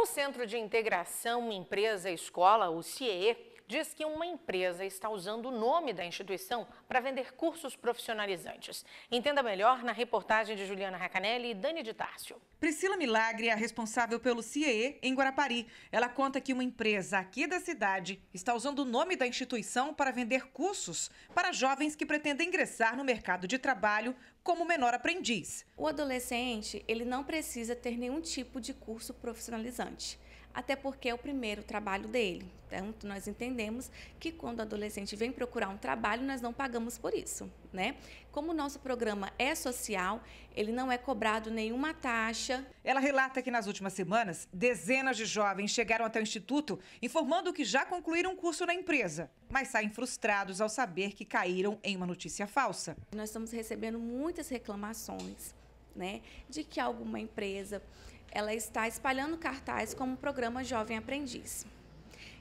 O Centro de Integração Empresa Escola, o CIE, diz que uma empresa está usando o nome da instituição para vender cursos profissionalizantes. Entenda melhor na reportagem de Juliana Racanelli e Dani de Tárcio. Priscila Milagre é a responsável pelo CIE em Guarapari. Ela conta que uma empresa aqui da cidade está usando o nome da instituição para vender cursos para jovens que pretendem ingressar no mercado de trabalho como menor aprendiz. O adolescente, ele não precisa ter nenhum tipo de curso profissionalizante até porque é o primeiro trabalho dele. Então, nós entendemos que quando o adolescente vem procurar um trabalho, nós não pagamos por isso, né? Como o nosso programa é social, ele não é cobrado nenhuma taxa. Ela relata que nas últimas semanas, dezenas de jovens chegaram até o instituto informando que já concluíram um curso na empresa, mas saem frustrados ao saber que caíram em uma notícia falsa. Nós estamos recebendo muitas reclamações né? De que alguma empresa ela está espalhando cartaz como programa Jovem Aprendiz.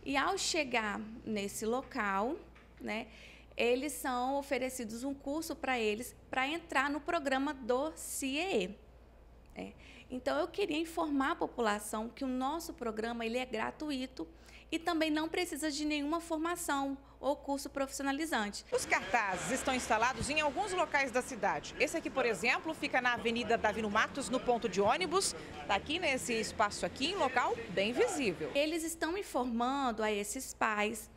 E ao chegar nesse local, né, eles são oferecidos um curso para eles para entrar no programa do CIE, é. Então, eu queria informar a população que o nosso programa ele é gratuito e também não precisa de nenhuma formação ou curso profissionalizante. Os cartazes estão instalados em alguns locais da cidade. Esse aqui, por exemplo, fica na Avenida Davino Matos, no ponto de ônibus. Está aqui nesse espaço aqui, em local bem visível. Eles estão informando a esses pais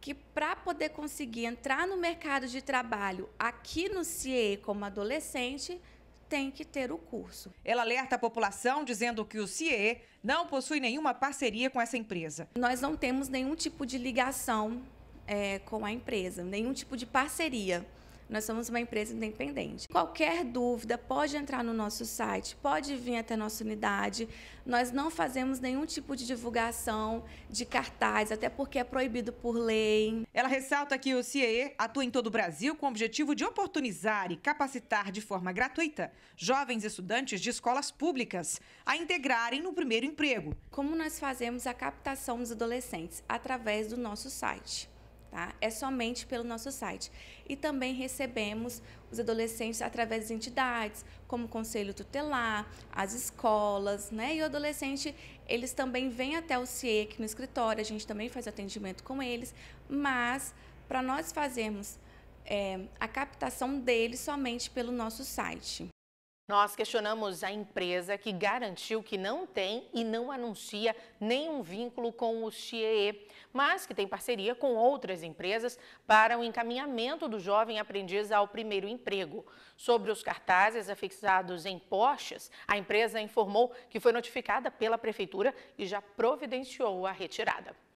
que para poder conseguir entrar no mercado de trabalho aqui no CIE como adolescente, tem que ter o curso. Ela alerta a população dizendo que o CIE não possui nenhuma parceria com essa empresa. Nós não temos nenhum tipo de ligação é, com a empresa, nenhum tipo de parceria. Nós somos uma empresa independente. Qualquer dúvida pode entrar no nosso site, pode vir até nossa unidade. Nós não fazemos nenhum tipo de divulgação de cartaz, até porque é proibido por lei. Ela ressalta que o CIE atua em todo o Brasil com o objetivo de oportunizar e capacitar de forma gratuita jovens estudantes de escolas públicas a integrarem no primeiro emprego. Como nós fazemos a captação dos adolescentes? Através do nosso site tá? É somente pelo nosso site. E também recebemos os adolescentes através de entidades, como o Conselho Tutelar, as escolas, né? E o adolescente, eles também vêm até o CIEC é no escritório, a gente também faz atendimento com eles, mas para nós fazermos é, a captação deles somente pelo nosso site. Nós questionamos a empresa que garantiu que não tem e não anuncia nenhum vínculo com o CIEE, mas que tem parceria com outras empresas para o encaminhamento do jovem aprendiz ao primeiro emprego. Sobre os cartazes afixados em postes, a empresa informou que foi notificada pela prefeitura e já providenciou a retirada.